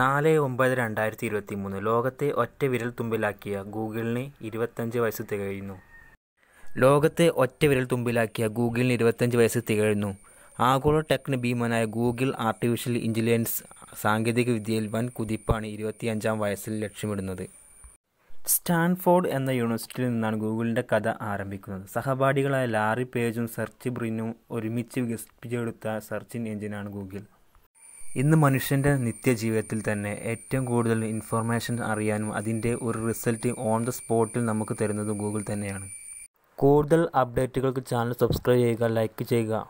നാല് ഒമ്പത് രണ്ടായിരത്തി ഇരുപത്തി മൂന്ന് ലോകത്തെ ഒറ്റ വിരൽ തുമ്പിലാക്കിയ ഗൂഗിളിന് ഇരുപത്തഞ്ച് വയസ്സ് തികയുന്നു ലോകത്തെ ഒറ്റ വിരൽ തുമ്പിലാക്കിയ ഗൂഗിളിന് ഇരുപത്തഞ്ച് വയസ്സ് തികയുന്നു ആഗോള ടെക്ന ഭീമനായ ഗൂഗിൾ ആർട്ടിഫിഷ്യൽ ഇൻ്റലിജൻസ് സാങ്കേതിക വിദ്യയിൽ വൻ കുതിപ്പാണ് ഇരുപത്തിയഞ്ചാം വയസ്സിൽ ലക്ഷ്യമിടുന്നത് സ്റ്റാൻഫോർഡ് എന്ന യൂണിവേഴ്സിറ്റിയിൽ നിന്നാണ് ഗൂഗിളിൻ്റെ കഥ ആരംഭിക്കുന്നത് സഹപാഠികളായ ലാറി പേജും സെർച്ച് ബ്രിനും ഒരുമിച്ച് വികസിപ്പിച്ചെടുത്ത സെർച്ചിൻ എഞ്ചിനാണ് ഗൂഗിൾ ഇന്ന് മനുഷ്യൻ്റെ നിത്യജീവിതത്തിൽ തന്നെ ഏറ്റവും കൂടുതൽ ഇൻഫർമേഷൻ അറിയാനും അതിൻ്റെ ഒരു റിസൾട്ട് ഓൺ ദ സ്പോട്ടിൽ നമുക്ക് തരുന്നത് ഗൂഗിൾ തന്നെയാണ് കൂടുതൽ അപ്ഡേറ്റുകൾക്ക് ചാനൽ സബ്സ്ക്രൈബ് ചെയ്യുക ലൈക്ക് ചെയ്യുക